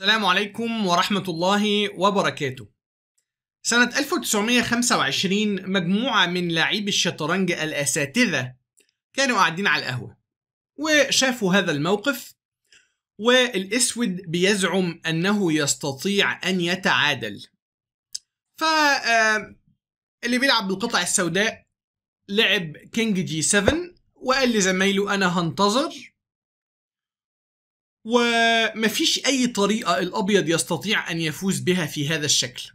السلام عليكم ورحمة الله وبركاته سنة 1925 مجموعة من لاعبي الشطرنج الأساتذة كانوا قاعدين على القهوة وشافوا هذا الموقف والأسود بيزعم أنه يستطيع أن يتعادل ف اللي بيلعب بالقطع السوداء لعب كينج جي 7 وقال لزمايله أنا هنتظر ومفيش أي طريقة الأبيض يستطيع أن يفوز بها في هذا الشكل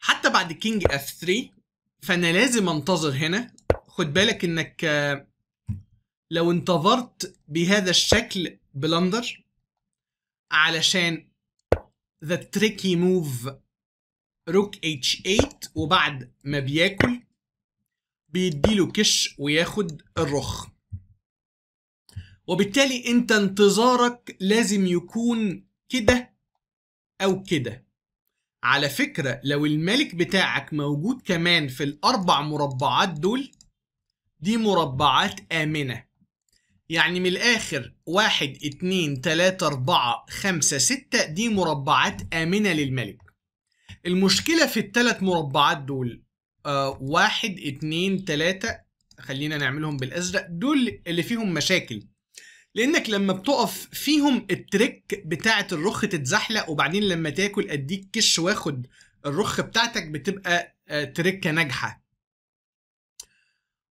حتى بعد كينج اف 3 فأنا لازم أنتظر هنا خد بالك إنك آه، لو انتظرت بهذا الشكل بلندر علشان ذا تريكي موف روك اتش 8 وبعد ما بياكل بيديله كش وياخد الرخ وبالتالي انت انتظارك لازم يكون كده او كده على فكرة لو الملك بتاعك موجود كمان في الأربع مربعات دول دي مربعات آمنة يعني من الآخر واحد اتنين تلاتة أربعة خمسة ستة دي مربعات آمنة للملك المشكلة في التلات مربعات دول آه واحد اتنين تلاتة خلينا نعملهم بالأزرق دول اللي فيهم مشاكل لانك لما بتقف فيهم التريك بتاعه الرخ تتزحلق وبعدين لما تاكل اديك كش واخد الرخ بتاعتك بتبقى آه، تريكه ناجحه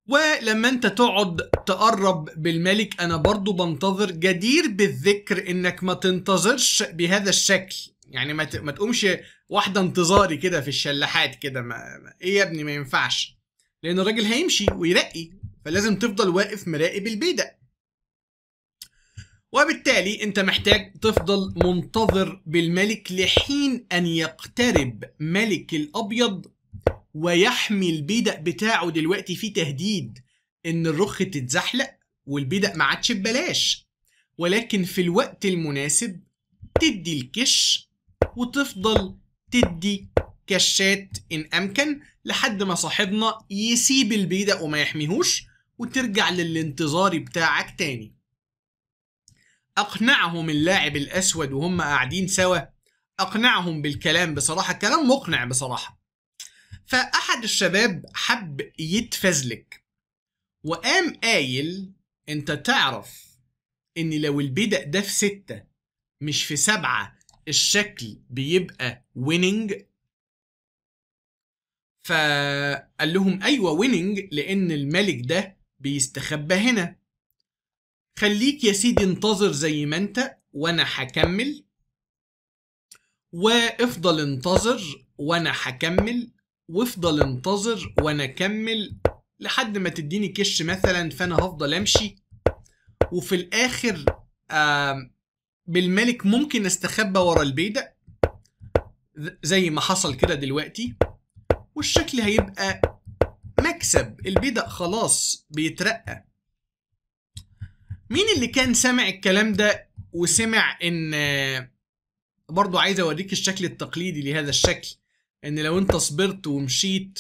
ولما انت تقعد تقرب بالملك انا برضو بنتظر جدير بالذكر انك ما تنتظرش بهذا الشكل يعني ما, ت... ما تقومش واحدة انتظاري كده في الشلاحات كده ما... ايه يا ابني ما ينفعش لان الراجل هيمشي ويرقي فلازم تفضل واقف مراقب البيدق وبالتالي انت محتاج تفضل منتظر بالملك لحين ان يقترب ملك الابيض ويحمي البيدق بتاعه دلوقتي في تهديد ان الرخ تتزحلق والبيدق ما عادش ببلاش ولكن في الوقت المناسب تدي الكش وتفضل تدي كشات ان امكن لحد ما صاحبنا يسيب البيدق وما يحميهوش وترجع للانتظار بتاعك تاني اقنعهم اللاعب الاسود وهم قاعدين سوا اقنعهم بالكلام بصراحه كلام مقنع بصراحه فاحد الشباب حب يتفزلك وقام قايل انت تعرف ان لو البدأ ده في ستة مش في سبعة الشكل بيبقى ويننج فقال لهم ايوه ويننج لان الملك ده بيستخبى هنا خليك يا سيدي انتظر زي ما انت وانا هكمل وافضل انتظر وانا هكمل وافضل انتظر وانا اكمل لحد ما تديني كش مثلا فانا هفضل امشي وفي الاخر بالملك ممكن استخبى ورا البيدق زي ما حصل كده دلوقتي والشكل هيبقى مكسب البيدق خلاص بيترقى مين اللي كان سامع الكلام ده وسمع ان آه، برضو عايز اوريك الشكل التقليدي لهذا الشكل ان لو انت صبرت ومشيت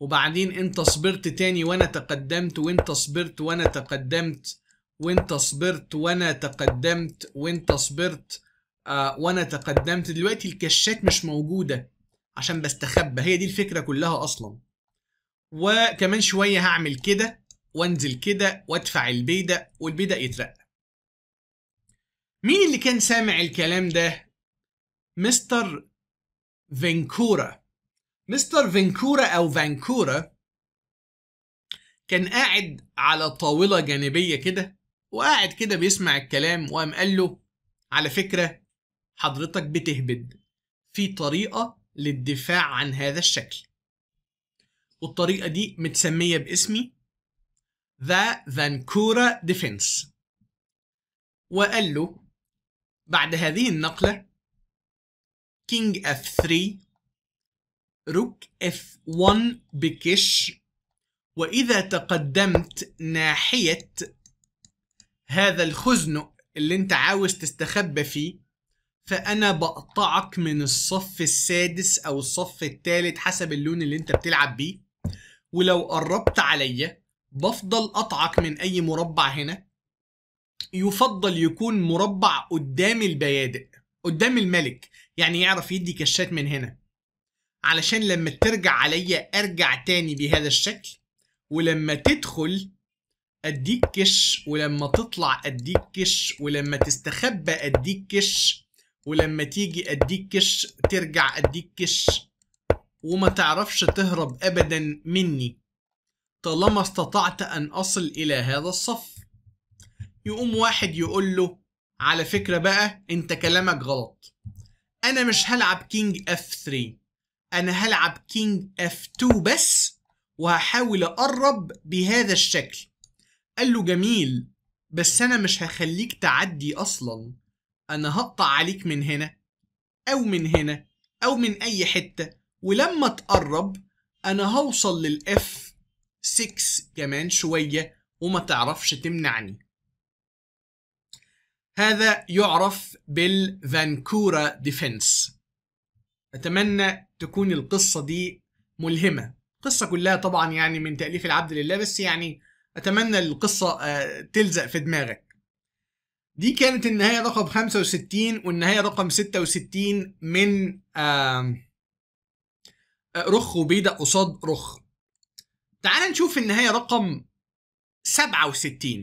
وبعدين انت صبرت تاني وانا تقدمت وانت صبرت وانا تقدمت وانت صبرت وانا تقدمت وانت صبرت آه، وانا تقدمت دلوقتي الكشات مش موجودة عشان بستخبى هي دي الفكرة كلها اصلا وكمان شوية هعمل كده وانزل كده وادفع البيدق والبيدق يترقى مين اللي كان سامع الكلام ده مستر فينكورا مستر فينكورا او فانكورا كان قاعد على طاولة جانبية كده وقاعد كده بيسمع الكلام وقام قال له على فكرة حضرتك بتهبد في طريقة للدفاع عن هذا الشكل والطريقة دي متسمية باسمي ذا فانكورا ديفنس وقال له بعد هذه النقلة كينج اف 3 روك اف 1 بكش وإذا تقدمت ناحية هذا الخزنق اللي انت عاوز تستخبى فيه فأنا بقطعك من الصف السادس أو الصف الثالث حسب اللون اللي انت بتلعب بيه ولو قربت عليا بفضل أطعك من أي مربع هنا يفضل يكون مربع قدام البيادق قدام الملك يعني يعرف يدي كشات من هنا علشان لما ترجع عليا أرجع تاني بهذا الشكل ولما تدخل أديك كش ولما تطلع أديك كش ولما تستخبى أديك كش ولما تيجي أديك كش ترجع أديك كش وما تعرفش تهرب أبدا مني طالما استطعت أن أصل إلى هذا الصف يقوم واحد يقول له على فكرة بقى أنت كلامك غلط أنا مش هلعب كينج اف 3 أنا هلعب كينج اف 2 بس وهحاول أقرب بهذا الشكل قال له جميل بس أنا مش هخليك تعدي أصلا أنا هقطع عليك من هنا أو من هنا أو من أي حتة ولما تقرب أنا هوصل للإف 6 كمان شوية وما تعرفش تمنعني هذا يعرف بالفانكورا ديفنس أتمنى تكون القصة دي ملهمة قصة كلها طبعا يعني من تأليف العبد لله بس يعني أتمنى القصة آه، تلزق في دماغك دي كانت النهاية رقم 65 والنهاية رقم 66 من آه، رخ وبيدق قصاد رخ تعال نشوف النهايه رقم 67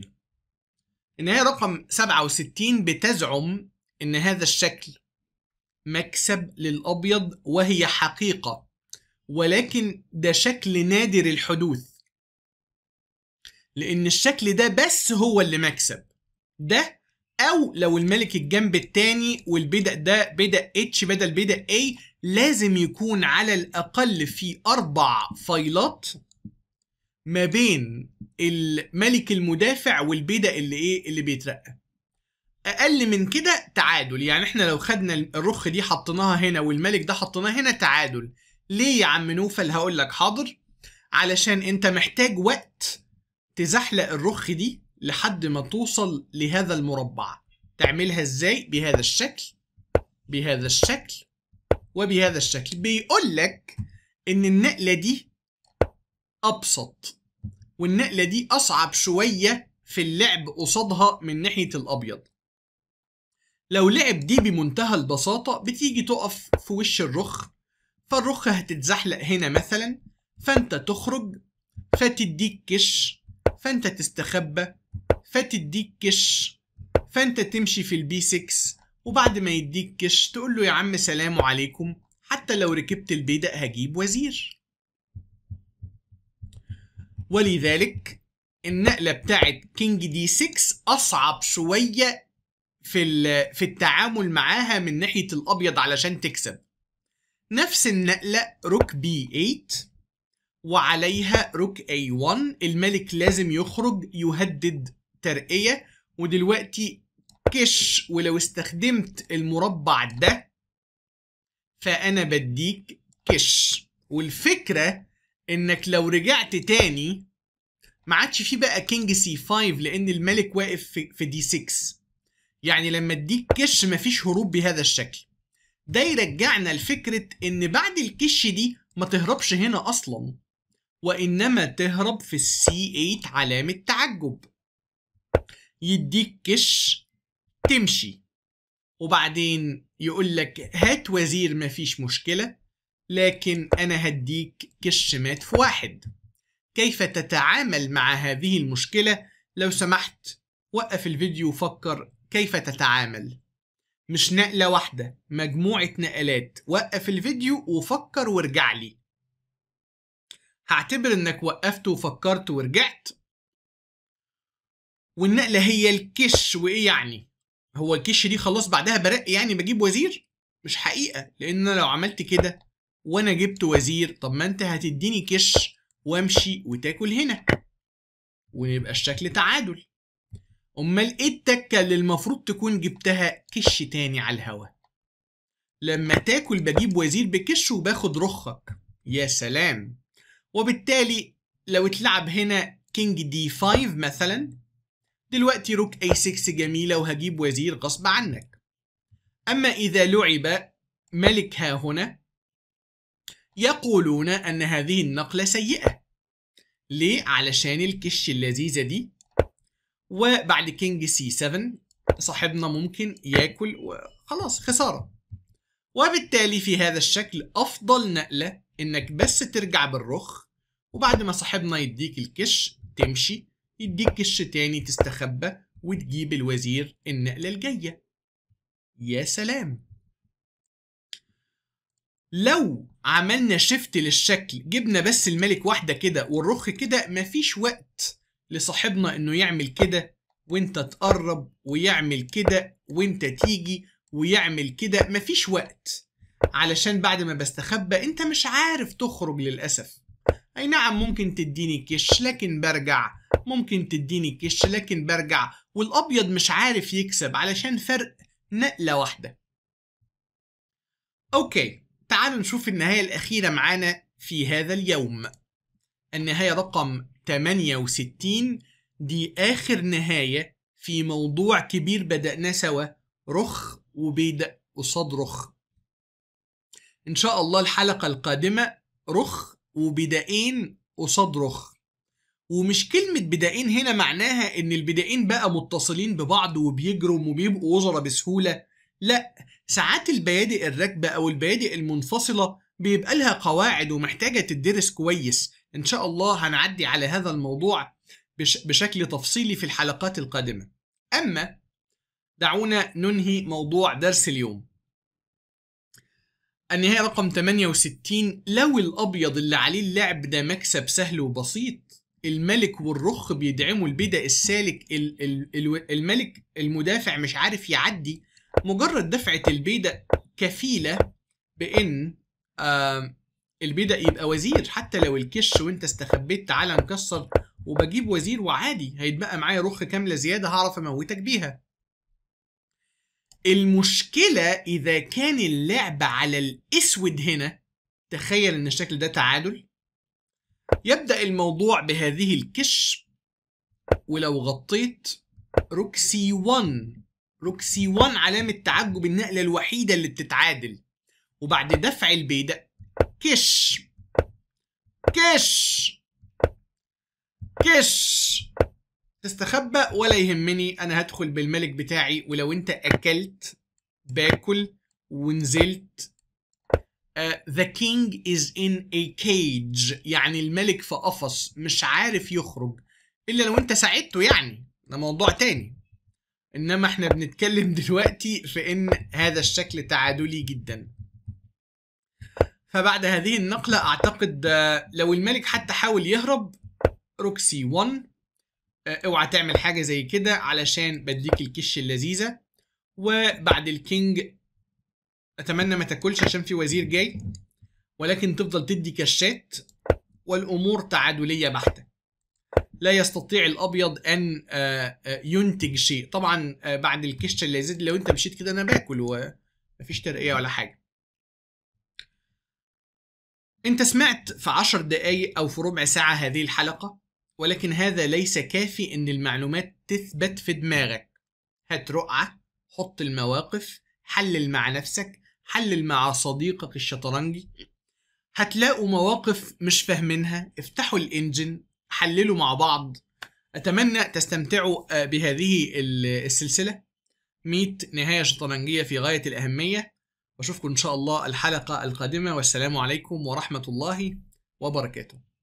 النهايه رقم 67 بتزعم ان هذا الشكل مكسب للابيض وهي حقيقه ولكن ده شكل نادر الحدوث لان الشكل ده بس هو اللي مكسب ده او لو الملك الجنب التاني والبدأ ده بدأ اتش بدل بدأ اي لازم يكون على الاقل في اربع فايلات ما بين الملك المدافع والبيدا اللي ايه اللي بيترقى اقل من كده تعادل يعني احنا لو خدنا الرخ دي حطيناها هنا والملك ده حطيناه هنا تعادل ليه يا عم نوفل هقول لك حاضر علشان انت محتاج وقت تزحلق الرخ دي لحد ما توصل لهذا المربع تعملها ازاي بهذا الشكل بهذا الشكل وبهذا الشكل بيقول لك ان النقله دي ابسط والنقله دي اصعب شويه في اللعب قصادها من ناحيه الابيض لو لعب دي بمنتهى البساطه بتيجي تقف في وش الرخ فالرخ هتتزحلق هنا مثلا فانت تخرج فتديك كش فانت تستخبى فتديك كش فانت تمشي في البي 6 وبعد ما يديك كش تقول له يا عم سلام عليكم حتى لو ركبت البيدق هجيب وزير ولذلك النقله بتاعت كينج دي 6 اصعب شويه في في التعامل معاها من ناحيه الابيض علشان تكسب نفس النقله روك بي 8 وعليها روك A1 الملك لازم يخرج يهدد ترقية ودلوقتي كش ولو استخدمت المربع ده فأنا بديك كش والفكرة انك لو رجعت تاني ما عادش فيه بقى كينج سي 5 لان الملك واقف في, دي 6 يعني لما اديك كش مفيش هروب بهذا الشكل ده يرجعنا لفكرة ان بعد الكش دي ما تهربش هنا اصلا وانما تهرب في السي 8 علامة تعجب يديك كش تمشي وبعدين يقول لك هات وزير مفيش مشكلة لكن أنا هديك مات في واحد كيف تتعامل مع هذه المشكلة لو سمحت وقف الفيديو وفكر كيف تتعامل مش نقلة واحدة مجموعة نقلات وقف الفيديو وفكر وارجع لي هعتبر انك وقفت وفكرت ورجعت والنقلة هي الكش وايه يعني هو الكش دي خلاص بعدها برق يعني بجيب وزير مش حقيقة لان لو عملت كده وانا جبت وزير طب ما انت هتديني كش وامشي وتاكل هنا ويبقى الشكل تعادل امال ايه التكه اللي المفروض تكون جبتها كش تاني على الهوا لما تاكل بجيب وزير بكش وباخد رخك يا سلام وبالتالي لو اتلعب هنا كينج دي 5 مثلا دلوقتي روك اي 6 جميلة وهجيب وزير غصب عنك أما إذا لعب ملك ها هنا يقولون أن هذه النقلة سيئة ليه؟ علشان الكش اللذيذة دي وبعد كينج سي 7 صاحبنا ممكن ياكل وخلاص خسارة وبالتالي في هذا الشكل أفضل نقلة إنك بس ترجع بالرخ وبعد ما صاحبنا يديك الكش تمشي يديك كش تاني تستخبى وتجيب الوزير النقلة الجاية يا سلام لو عملنا شيفت للشكل جبنا بس الملك واحدة كده والرخ كده مفيش وقت لصاحبنا انه يعمل كده وانت تقرب ويعمل كده وانت تيجي ويعمل كده مفيش وقت علشان بعد ما بستخبى انت مش عارف تخرج للأسف اي نعم ممكن تديني كش لكن برجع ممكن تديني كش لكن برجع والابيض مش عارف يكسب علشان فرق نقلة واحدة اوكي تعالوا نشوف النهاية الأخيرة معانا في هذا اليوم النهاية رقم 68 دي آخر نهاية في موضوع كبير بدأناه سوا رخ وبيد قصاد رخ إن شاء الله الحلقة القادمة رخ وبدائين قصاد رخ ومش كلمة بدائين هنا معناها إن البدائين بقى متصلين ببعض وبيجروا وبيبقوا وزراء بسهولة لأ ساعات البيادق الراكبة أو البيادق المنفصلة بيبقى لها قواعد ومحتاجة تدرس كويس إن شاء الله هنعدي على هذا الموضوع بش بشكل تفصيلي في الحلقات القادمة أما دعونا ننهي موضوع درس اليوم النهاية رقم 68 لو الأبيض اللي عليه اللعب ده مكسب سهل وبسيط الملك والرخ بيدعموا البدء السالك ال ال ال الملك المدافع مش عارف يعدي مجرد دفعه البيدق كفيله بان البيدق يبقى وزير حتى لو الكش وانت استخبيت تعالى نكسر وبجيب وزير وعادي هيتبقى معايا رخ كامله زياده هعرف اموتك بيها المشكله اذا كان اللعب على الاسود هنا تخيل ان الشكل ده تعادل يبدا الموضوع بهذه الكش ولو غطيت روك سي 1 روكسي 1 علامة تعجب النقلة الوحيدة اللي بتتعادل وبعد دفع البيدق كش كش كش تستخبى ولا يهمني انا هدخل بالملك بتاعي ولو انت اكلت باكل ونزلت uh, the king is in a cage يعني الملك في قفص مش عارف يخرج الا لو انت ساعدته يعني ده موضوع تاني انما احنا بنتكلم دلوقتي في ان هذا الشكل تعادلي جدا فبعد هذه النقلة اعتقد آه، لو الملك حتى حاول يهرب روكسي 1 آه، اوعى تعمل حاجة زي كده علشان بديك الكش اللذيذة وبعد الكينج اتمنى ما تاكلش عشان في وزير جاي ولكن تفضل تدي كشات والامور تعادلية بحتة لا يستطيع الابيض ان آه، آه، ينتج شيء طبعا آه، بعد الكشة اللي زاد لو انت مشيت كده انا باكل ومفيش ترقية ولا حاجة انت سمعت في عشر دقايق او في ربع ساعة هذه الحلقة ولكن هذا ليس كافي ان المعلومات تثبت في دماغك هات رقعة حط المواقف حلل مع نفسك حلل مع صديقك الشطرنجي هتلاقوا مواقف مش فاهمينها افتحوا الانجن حللوا مع بعض اتمنى تستمتعوا آه، بهذه السلسله 100 نهايه شطرنجيه في غايه الاهميه واشوفكم ان شاء الله الحلقه القادمه والسلام عليكم ورحمه الله وبركاته